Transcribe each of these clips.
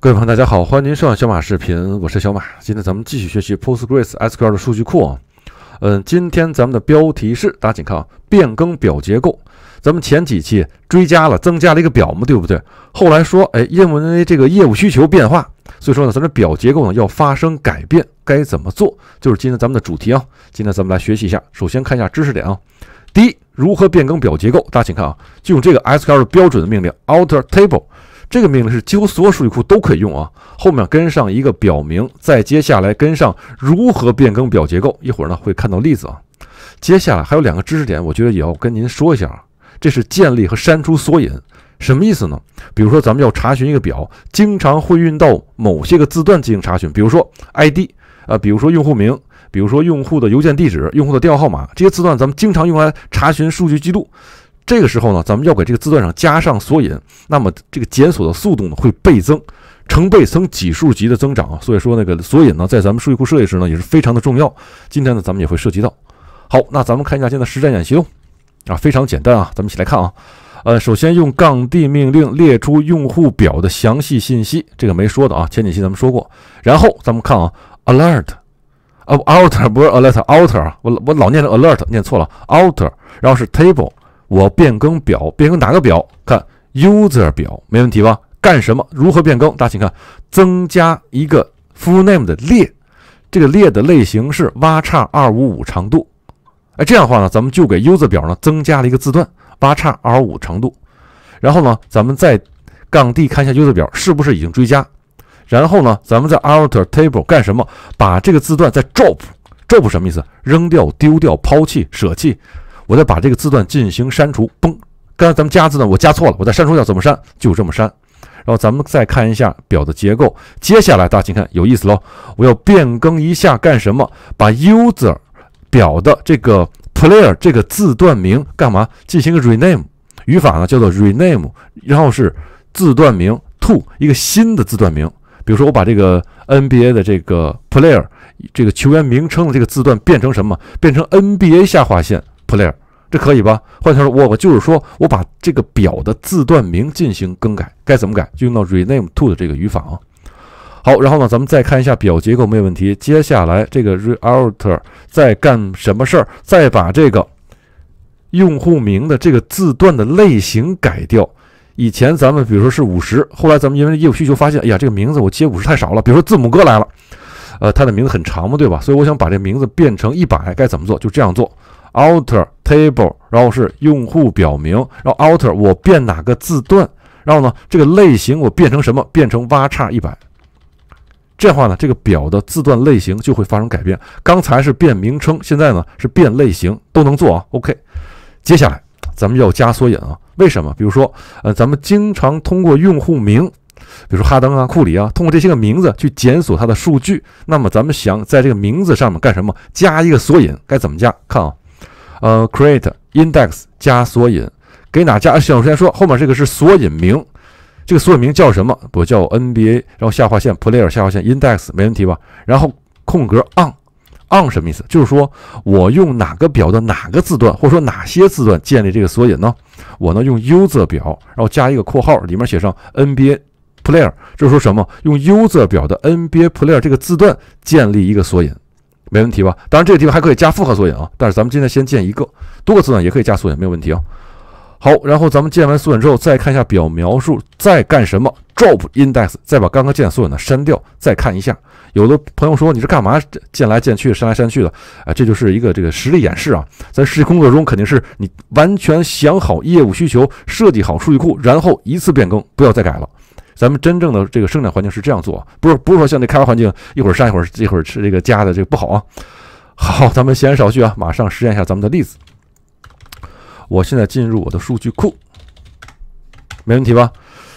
各位朋友，大家好，欢迎您收看小马视频，我是小马。今天咱们继续学习 PostgreS SQL 的数据库。啊。嗯，今天咱们的标题是，大家请看啊，变更表结构。咱们前几期追加了、增加了一个表嘛，对不对？后来说，哎，因为这个业务需求变化，所以说呢，咱这表结构呢要发生改变，该怎么做？就是今天咱们的主题啊。今天咱们来学习一下。首先看一下知识点啊。第一，如何变更表结构？大家请看啊，就用这个 SQL 标准的命令 ALTER TABLE。这个命令是几乎所有数据库都可以用啊，后面跟上一个表名，再接下来跟上如何变更表结构。一会儿呢会看到例子啊。接下来还有两个知识点，我觉得也要跟您说一下啊。这是建立和删除索引，什么意思呢？比如说咱们要查询一个表，经常会运到某些个字段进行查询，比如说 ID 啊，比如说用户名，比如说用户的邮件地址、用户的电话号码，这些字段咱们经常用来查询数据记录。这个时候呢，咱们要给这个字段上加上索引，那么这个检索的速度呢会倍增，成倍增、几数级的增长啊。所以说那个索引呢，在咱们数据库设计时呢也是非常的重要。今天呢，咱们也会涉及到。好，那咱们看一下现在实战演习啊，非常简单啊，咱们一起来看啊。呃，首先用杠 d 命令列出用户表的详细信息，这个没说的啊，前几期咱们说过。然后咱们看啊，alert，啊，alter 不是 alert，alter 啊，我我老念成 alert，念错了，alter。然后是 table。我变更表，变更哪个表？看 user 表，没问题吧？干什么？如何变更？大家请看，增加一个 full name 的列，这个列的类型是 v 叉二五五长度。哎，这样的话呢，咱们就给 user 表呢增加了一个字段 v 叉二五长度。然后呢，咱们在杠 d 看一下 user 表是不是已经追加。然后呢，咱们在 alter table 干什么？把这个字段再 drop。drop 什么意思？扔掉、丢掉、抛弃、舍弃。我再把这个字段进行删除。嘣，刚才咱们加字呢，我加错了，我再删除掉。怎么删？就这么删。然后咱们再看一下表的结构。接下来大家请看，有意思喽！我要变更一下干什么？把 user 表的这个 player 这个字段名干嘛进行一个 rename？语法呢叫做 rename，然后是字段名 to 一个新的字段名。比如说我把这个 NBA 的这个 player 这个球员名称的这个字段变成什么？变成 NBA 下划线。player，这可以吧？换句话说，我我就是说，我把这个表的字段名进行更改，该怎么改就用到 rename to 的这个语法啊。好，然后呢，咱们再看一下表结构没有问题。接下来这个 r e a l t e r 在干什么事儿？再把这个用户名的这个字段的类型改掉。以前咱们比如说是五十，后来咱们因为业务需求发现，哎呀，这个名字我接五十太少了。比如说字母哥来了，呃，他的名字很长嘛，对吧？所以我想把这名字变成一百，该怎么做？就这样做。Alter table，然后是用户表明，然后 Alter 我变哪个字段，然后呢这个类型我变成什么？变成挖叉一百，这样话呢这个表的字段类型就会发生改变。刚才是变名称，现在呢是变类型，都能做啊。OK，接下来咱们要加索引啊。为什么？比如说，呃，咱们经常通过用户名，比如说哈登啊、库里啊，通过这些个名字去检索它的数据。那么咱们想在这个名字上面干什么？加一个索引，该怎么加？看啊。呃，create index 加索引，给哪加？先说，后面这个是索引名，这个索引名叫什么？不叫 NBA，然后下划线 player 下划线 index 没问题吧？然后空格 on，on 什么意思？就是说我用哪个表的哪个字段，或者说哪些字段建立这个索引呢？我呢用 user 表，然后加一个括号，里面写上 NBA player，是说什么？用 user 表的 NBA player 这个字段建立一个索引。没问题吧？当然，这个地方还可以加复合索引啊。但是咱们今天先建一个，多个字段也可以加索引，没有问题啊。好，然后咱们建完索引之后，再看一下表描述，再干什么？Drop index，再把刚刚建的索引呢删掉，再看一下。有的朋友说，你是干嘛建来建去，删来删去的？啊，这就是一个这个实例演示啊。在实际工作中，肯定是你完全想好业务需求，设计好数据库，然后一次变更，不要再改了。咱们真正的这个生产环境是这样做，不是不是说像这开发环境一会儿删一会儿，一会儿吃这个加的这个不好啊。好，咱们闲言少叙啊，马上实验一下咱们的例子。我现在进入我的数据库，没问题吧？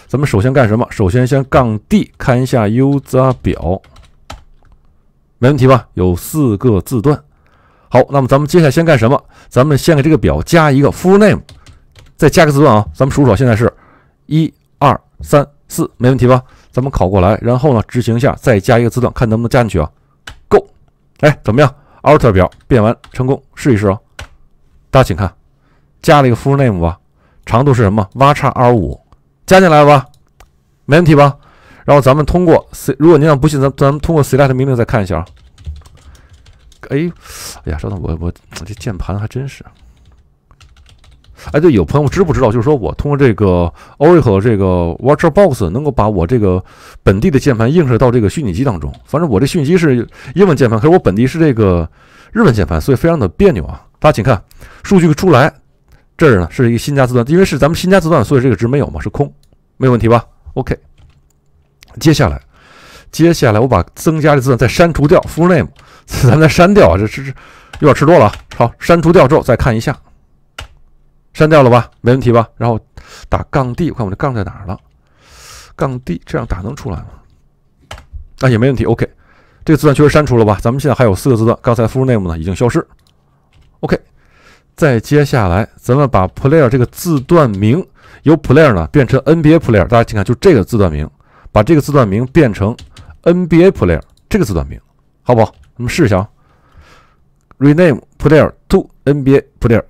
咱们首先干什么？首先先杠 D 看一下 User 表，没问题吧？有四个字段。好，那么咱们接下来先干什么？咱们先给这个表加一个 Full Name，再加个字段啊。咱们数数，现在是一二三。四没问题吧？咱们拷过来，然后呢执行一下，再加一个字段，看能不能加进去啊？够，哎，怎么样？Alter 表变完成功，试一试哦。大家请看，加了一个 f u r l Name 吧，长度是什么？八叉二五，加进来了吧？没问题吧？然后咱们通过 C，如果您要不信，咱咱们通过 Select 命令再看一下啊。哎，哎呀，稍等，我我我这键盘还真是。哎，对，有朋友知不知道？就是说我通过这个 Oracle 这个 w a t c h Box 能够把我这个本地的键盘映射到这个虚拟机当中。反正我这虚拟机是英文键盘，可是我本地是这个日文键盘，所以非常的别扭啊。大家请看数据出来，这儿呢是一个新加字段，因为是咱们新加字段，所以这个值没有嘛，是空，没有问题吧？OK。接下来，接下来我把增加的字段再删除掉，Full Name，咱们再删掉啊，这这这有点吃多了。好，删除掉之后再看一下。删掉了吧，没问题吧？然后打杠 D，看我这杠在哪儿了。杠 D，这样打能出来吗？那也没问题。OK，这个字段确实删除了吧？咱们现在还有四个字段，刚才 f u l l name 呢已经消失。OK，再接下来，咱们把 player 这个字段名由 player 呢变成 NBA player，大家请看，就这个字段名，把这个字段名变成 NBA player 这个字段名，好不好？咱们试一下，rename 啊 player to NBA player。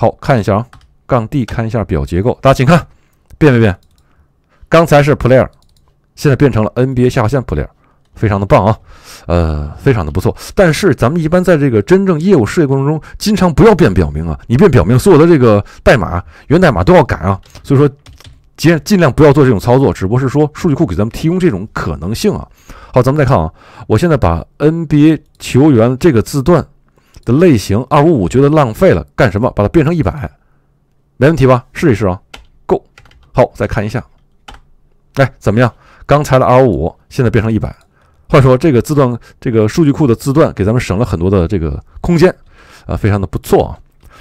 好看一下啊，杠 D 看一下表结构，大家请看，变没变，刚才是 player，现在变成了 NBA 下划线 player，非常的棒啊，呃，非常的不错。但是咱们一般在这个真正业务事业过程中，经常不要变表名啊，你变表名，所有的这个代码、源代码都要改啊，所以说，尽尽量不要做这种操作，只不过是说数据库给咱们提供这种可能性啊。好，咱们再看啊，我现在把 NBA 球员这个字段。的类型二五五觉得浪费了，干什么？把它变成一百，没问题吧？试一试啊，够好，再看一下，来怎么样？刚才的二五五现在变成一百，话说这个字段，这个数据库的字段给咱们省了很多的这个空间啊，非常的不错啊。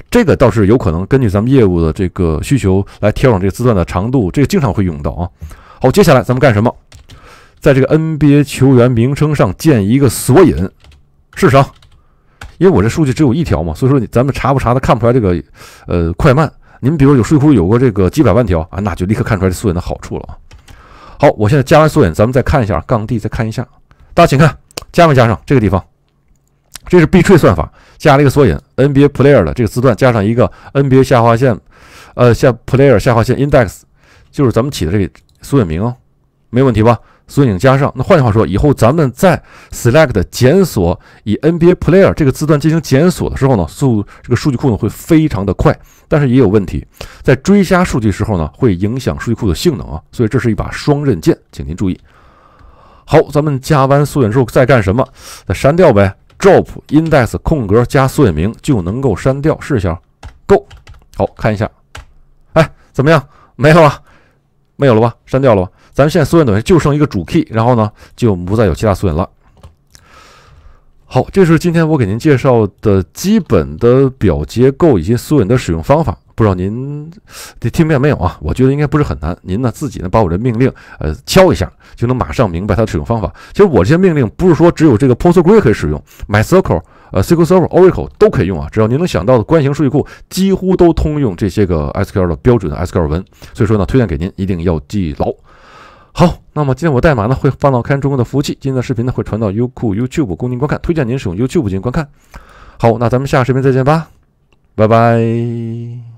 这个倒是有可能根据咱们业务的这个需求来调整这个字段的长度，这个经常会用到啊。好，接下来咱们干什么？在这个 NBA 球员名称上建一个索引，试试。啊。因为我这数据只有一条嘛，所以说你咱们查不查都看不出来这个，呃快慢。您比如有数据库有过这个几百万条啊，那就立刻看出来这索引的好处了啊。好，我现在加完索引，咱们再看一下，杠 D 再看一下，大家请看，加没加上这个地方？这是 BTree 算法加了一个索引，NBA Player 的这个字段加上一个 NBA 下划线，呃下 Player 下划线 Index，就是咱们起的这个索引名哦，没问题吧？索引加上，那换句话说，以后咱们在 select 检索以 NBA player 这个字段进行检索的时候呢，数这个数据库呢会非常的快，但是也有问题，在追加数据时候呢，会影响数据库的性能啊，所以这是一把双刃剑，请您注意。好，咱们加完索引之后再干什么？再删掉呗，drop index 空格加索引名就能够删掉，试一下，Go。好，看一下，哎，怎么样？没有了，没有了吧？删掉了吧？咱们现在索引等于就剩一个主 key，然后呢，就不再有其他索引了。好，这是今天我给您介绍的基本的表结构以及索引的使用方法。不知道您听明白没有啊？我觉得应该不是很难。您呢，自己呢把我的命令呃敲一下，就能马上明白它的使用方法。其实我这些命令不是说只有这个 PostgreSQL 可以使用，MySQL、呃，SQL Server、Oracle 都可以用啊。只要您能想到的关系型数据库，几乎都通用这些个 SQL 的标准 SQL 文。所以说呢，推荐给您，一定要记牢。好，那么今天我代码呢会放到开源中国的服务器，今天的视频呢会传到优酷、YouTube 供您观看，推荐您使用 YouTube 进行观看。好，那咱们下个视频再见吧，拜拜。